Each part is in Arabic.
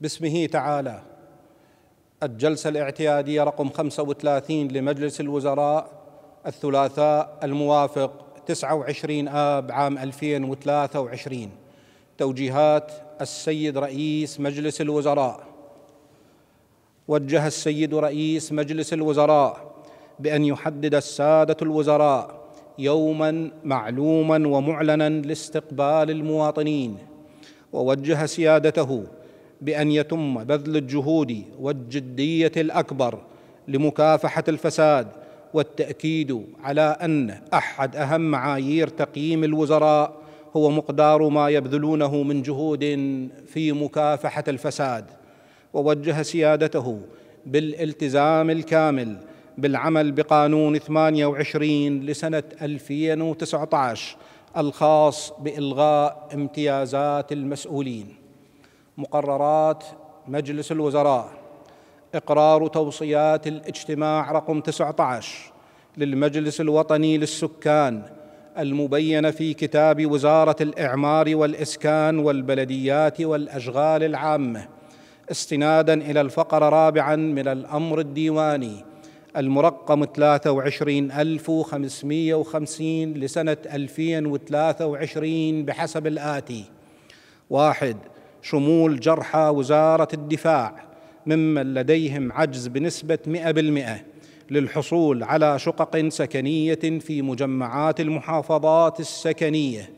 باسمه تعالى الجلسة الاعتيادية رقم 35 لمجلس الوزراء الثلاثاء الموافق 29 آب عام 2023 توجيهات السيد رئيس مجلس الوزراء وجه السيد رئيس مجلس الوزراء بأن يحدد السادة الوزراء يوما معلوما ومعلنا لاستقبال المواطنين ووجه سيادته بان يتم بذل الجهود والجديه الاكبر لمكافحه الفساد والتاكيد على ان احد اهم معايير تقييم الوزراء هو مقدار ما يبذلونه من جهود في مكافحه الفساد ووجه سيادته بالالتزام الكامل بالعمل بقانون 28 لسنة 2019 الخاص بإلغاء امتيازات المسؤولين مقررات مجلس الوزراء إقرار توصيات الاجتماع رقم 19 للمجلس الوطني للسكان المبين في كتاب وزارة الإعمار والإسكان والبلديات والأشغال العامة استنادا إلى الفقرة رابعا من الأمر الديواني المرقم 23550 لسنة 2023 بحسب الآتي واحد شمول جرحى وزارة الدفاع ممن لديهم عجز بنسبة 100% للحصول على شقق سكنية في مجمعات المحافظات السكنية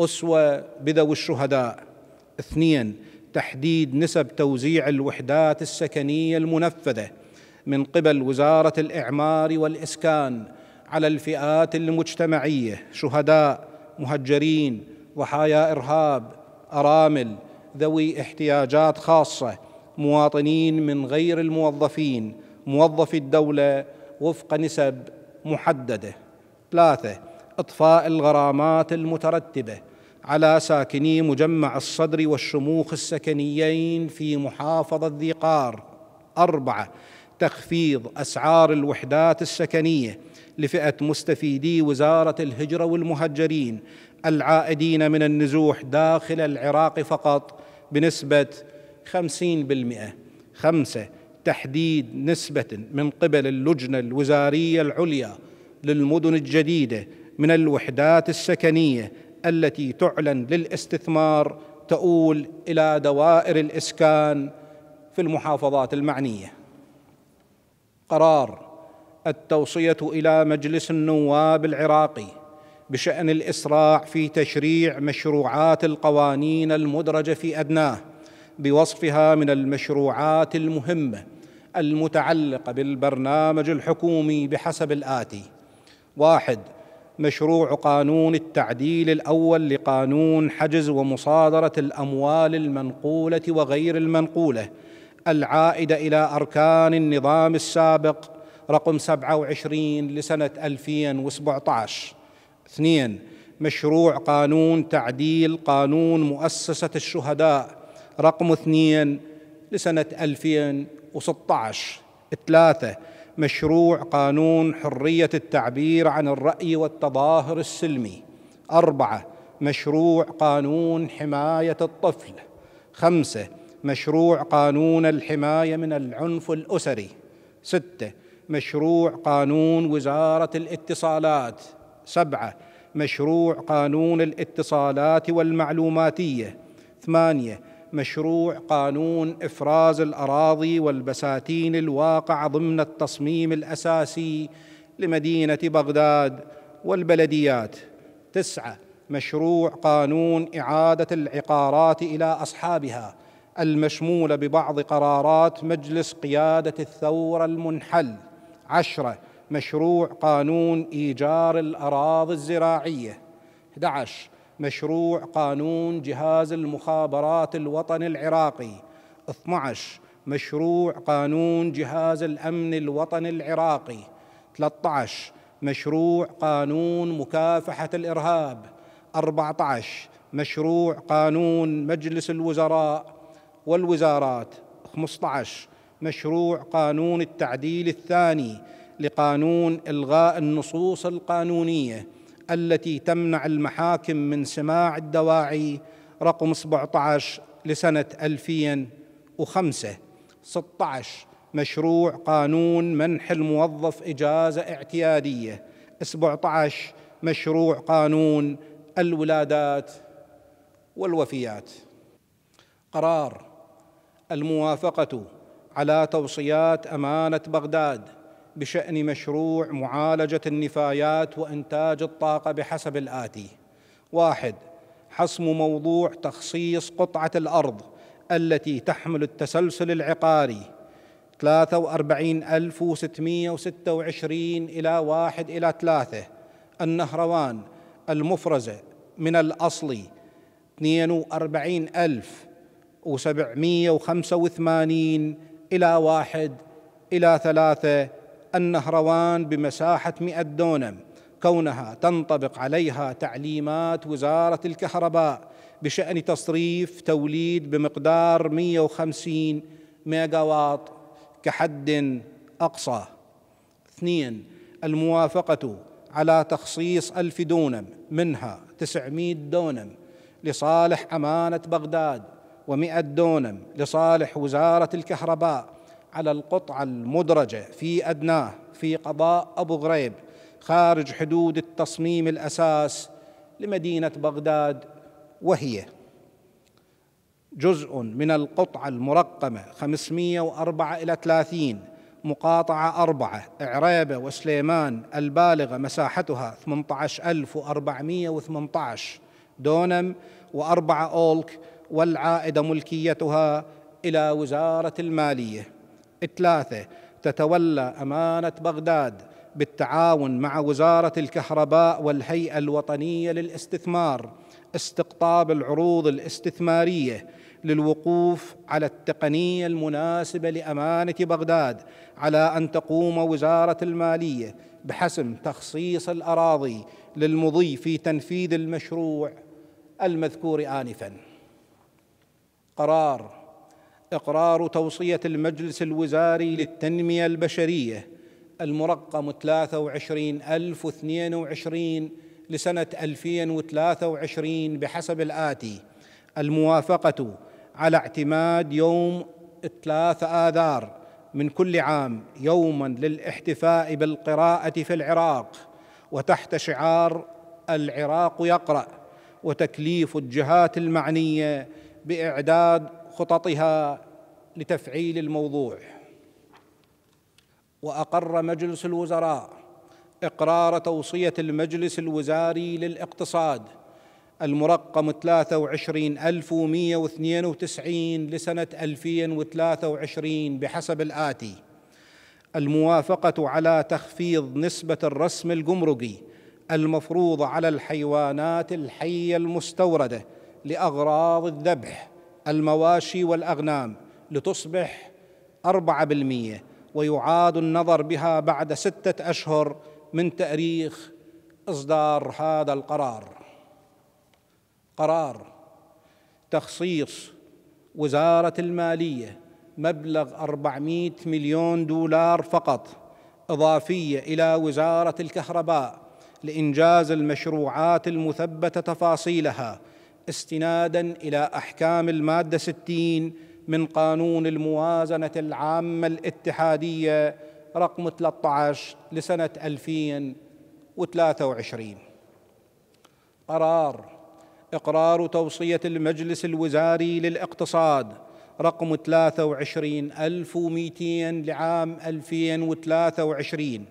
أسوة بذوي الشهداء اثنين تحديد نسب توزيع الوحدات السكنية المنفذة من قبل وزارة الإعمار والإسكان على الفئات المجتمعية شهداء مهجرين ضحايا إرهاب أرامل ذوي احتياجات خاصه مواطنين من غير الموظفين موظفي الدوله وفق نسب محدده ثلاثه اطفاء الغرامات المترتبه على ساكني مجمع الصدر والشموخ السكنيين في محافظه ذي قار اربعه تخفيض اسعار الوحدات السكنيه لفئه مستفيدي وزاره الهجره والمهجرين العائدين من النزوح داخل العراق فقط بنسبة 50% خمسة تحديد نسبة من قبل اللجنة الوزارية العليا للمدن الجديدة من الوحدات السكنية التي تعلن للاستثمار تؤول إلى دوائر الإسكان في المحافظات المعنية قرار التوصية إلى مجلس النواب العراقي بشان الاسراع في تشريع مشروعات القوانين المدرجه في ادناه بوصفها من المشروعات المهمه المتعلقه بالبرنامج الحكومي بحسب الاتي واحد مشروع قانون التعديل الاول لقانون حجز ومصادره الاموال المنقوله وغير المنقوله العائده الى اركان النظام السابق رقم 27 لسنه 2017 اثنين مشروع قانون تعديل قانون مؤسسة الشهداء رقم اثنين لسنة 2016 ثلاثة مشروع قانون حرية التعبير عن الرأي والتظاهر السلمي أربعة مشروع قانون حماية الطفل خمسة مشروع قانون الحماية من العنف الأسري ستة مشروع قانون وزارة الاتصالات سبعة مشروع قانون الاتصالات والمعلوماتية ثمانية مشروع قانون إفراز الأراضي والبساتين الواقع ضمن التصميم الأساسي لمدينة بغداد والبلديات تسعة مشروع قانون إعادة العقارات إلى أصحابها المشمولة ببعض قرارات مجلس قيادة الثورة المنحل عشرة مشروع قانون إيجار الأراضي الزراعية 11 مشروع قانون جهاز المخابرات الوطني العراقي 12 مشروع قانون جهاز الأمن الوطني العراقي 13 مشروع قانون مكافحة الإرهاب 14 مشروع قانون مجلس الوزراء والوزارات 15 مشروع قانون التعديل الثاني لقانون الغاء النصوص القانونيه التي تمنع المحاكم من سماع الدواعي رقم 17 لسنه 2005 16 مشروع قانون منح الموظف اجازه اعتياديه 17 مشروع قانون الولادات والوفيات قرار الموافقه على توصيات امانه بغداد بشان مشروع معالجه النفايات وانتاج الطاقه بحسب الاتي واحد حسم موضوع تخصيص قطعه الارض التي تحمل التسلسل العقاري 43626 إلى 1 إلى 3 النهروان المفرزة من الأصلي 42785 إلى 1 إلى 3 النهروان بمساحة 100 دونم كونها تنطبق عليها تعليمات وزارة الكهرباء بشأن تصريف توليد بمقدار 150 ميجاوات كحد أقصى اثنين الموافقة على تخصيص ألف دونم منها 900 دونم لصالح أمانة بغداد ومئة دونم لصالح وزارة الكهرباء على القطعة المدرجة في أدناه في قضاء أبو غريب خارج حدود التصميم الأساس لمدينة بغداد وهي جزء من القطعة المرقمة 504 إلى 30 مقاطعة أربعة عريبة وسليمان البالغة مساحتها 18418 دونم وأربعة أولك والعائدة ملكيتها إلى وزارة المالية ثلاثة تتولى أمانة بغداد بالتعاون مع وزارة الكهرباء والهيئة الوطنية للاستثمار استقطاب العروض الاستثمارية للوقوف على التقنية المناسبة لأمانة بغداد على أن تقوم وزارة المالية بحسم تخصيص الأراضي للمضي في تنفيذ المشروع المذكور آنفاً قرار اقرار توصيه المجلس الوزاري للتنميه البشريه المرقم 23022 لسنه 2023 بحسب الاتي الموافقه على اعتماد يوم 3 اذار من كل عام يوما للاحتفاء بالقراءه في العراق وتحت شعار العراق يقرا وتكليف الجهات المعنيه باعداد خططها لتفعيل الموضوع واقر مجلس الوزراء اقرار توصيه المجلس الوزاري للاقتصاد المرقم 23192 لسنة 2023 بحسب الآتي الموافقة على تخفيض نسبة الرسم الجمركي المفروضة على الحيوانات الحية المستوردة لأغراض الذبح المواشي والأغنام لتصبح أربعة بالمية ويعاد النظر بها بعد ستة أشهر من تاريخ إصدار هذا القرار قرار تخصيص وزارة المالية مبلغ 400 مليون دولار فقط إضافية إلى وزارة الكهرباء لإنجاز المشروعات المثبتة تفاصيلها استنادا الى احكام الماده 60 من قانون الموازنه العامه الاتحاديه رقم 13 لسنه 2023 قرار اقرار توصيه المجلس الوزاري للاقتصاد رقم 23200 لعام 2023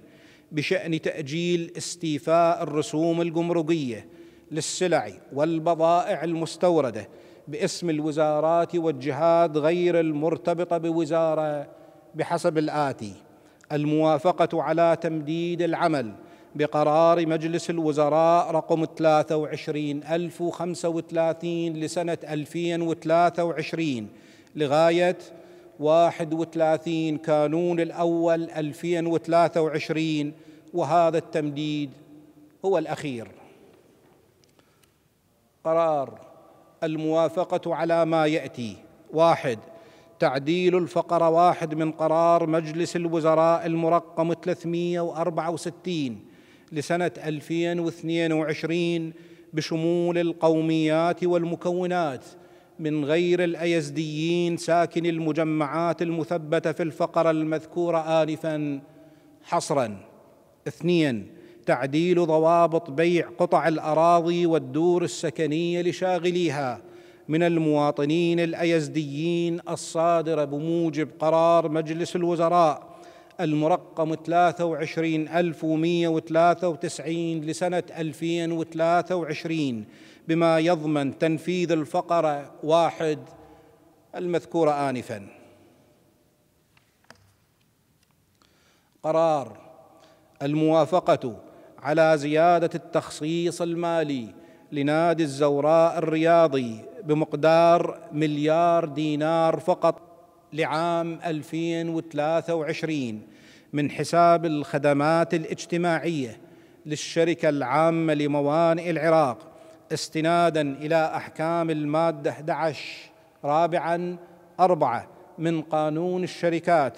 بشان تاجيل استيفاء الرسوم الجمركيه للسلع والبضائع المستورده باسم الوزارات والجهات غير المرتبطه بوزاره بحسب الاتي الموافقه على تمديد العمل بقرار مجلس الوزراء رقم 23035 لسنه 2023 لغايه 31 كانون الأول 2023 وهذا التمديد هو الأخير قرار الموافقة على ما يأتي واحد تعديل الفقرة واحد من قرار مجلس الوزراء المرقم 364 لسنة 2022 بشمول القوميات والمكونات من غير الأيزديين ساكن المجمعات المثبتة في الفقرة المذكورة آنفا حصرا اثنين تعديل ضوابط بيع قطع الاراضي والدور السكنيه لشاغليها من المواطنين الايزديين الصادره بموجب قرار مجلس الوزراء المرقم 23193 لسنة 2023 بما يضمن تنفيذ الفقرة واحد المذكورة آنفا قرار الموافقة على زياده التخصيص المالي لنادي الزوراء الرياضي بمقدار مليار دينار فقط لعام 2023 من حساب الخدمات الاجتماعيه للشركه العامه لموانئ العراق استنادا الى احكام الماده 11 رابعا أربعة من قانون الشركات